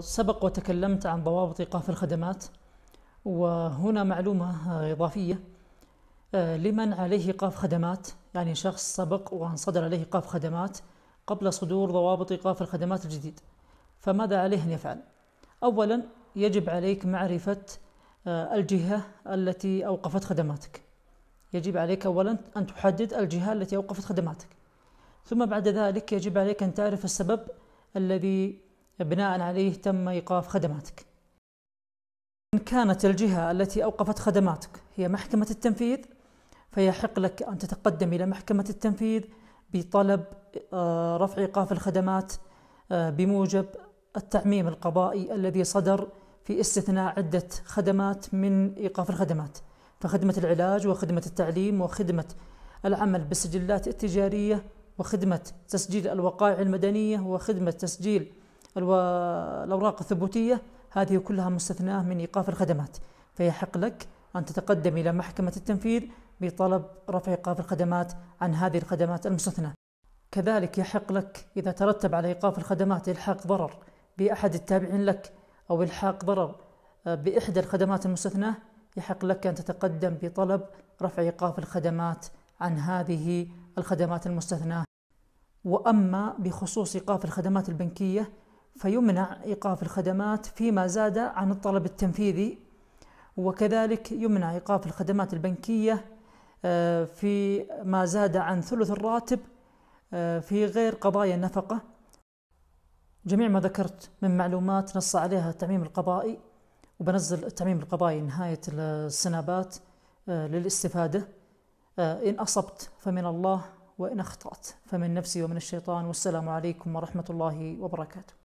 سبق وتكلمت عن ضوابط إيقاف الخدمات وهنا معلومة آه، إضافية آه، لمن عليه إيقاف خدمات يعني شخص سبق وأن صدر عليه إيقاف خدمات قبل صدور ضوابط إيقاف الخدمات الجديد فماذا عليه أن يفعل؟ أولا يجب عليك معرفة آه، الجهة التي أوقفت خدماتك يجب عليك أولا أن تحدد الجهة التي أوقفت خدماتك ثم بعد ذلك يجب عليك أن تعرف السبب الذي بناء عليه تم إيقاف خدماتك إن كانت الجهة التي أوقفت خدماتك هي محكمة التنفيذ فيحق لك أن تتقدم إلى محكمة التنفيذ بطلب آه، رفع إيقاف الخدمات آه، بموجب التعميم القضائي الذي صدر في استثناء عدة خدمات من إيقاف الخدمات فخدمة العلاج وخدمة التعليم وخدمة العمل بالسجلات التجارية وخدمة تسجيل الوقائع المدنية وخدمة تسجيل الأوراق الثبوتية هذه كلها مستثناة من إيقاف الخدمات فيحق لك أن تتقدم إلى محكمة التنفيذ بطلب رفع إيقاف الخدمات عن هذه الخدمات المستثناة كذلك يحق لك إذا ترتب على إيقاف الخدمات إلحاق ضرر بأحد التابعين لك أو إلحاق ضرر آه، بإحدى الخدمات المستثناة يحق لك أن تتقدم بطلب رفع إيقاف الخدمات عن هذه الخدمات المستثناة وأما بخصوص إيقاف الخدمات البنكية فيمنع إيقاف الخدمات فيما زاد عن الطلب التنفيذي وكذلك يمنع إيقاف الخدمات البنكية آه، في ما زاد عن ثلث الراتب آه، في غير قضايا النفقة جميع ما ذكرت من معلومات نص عليها التعميم القضائي وبنزل التعميم القضائي نهاية السنابات آه، للاستفادة إن أصبت فمن الله وإن أخطأت فمن نفسي ومن الشيطان والسلام عليكم ورحمة الله وبركاته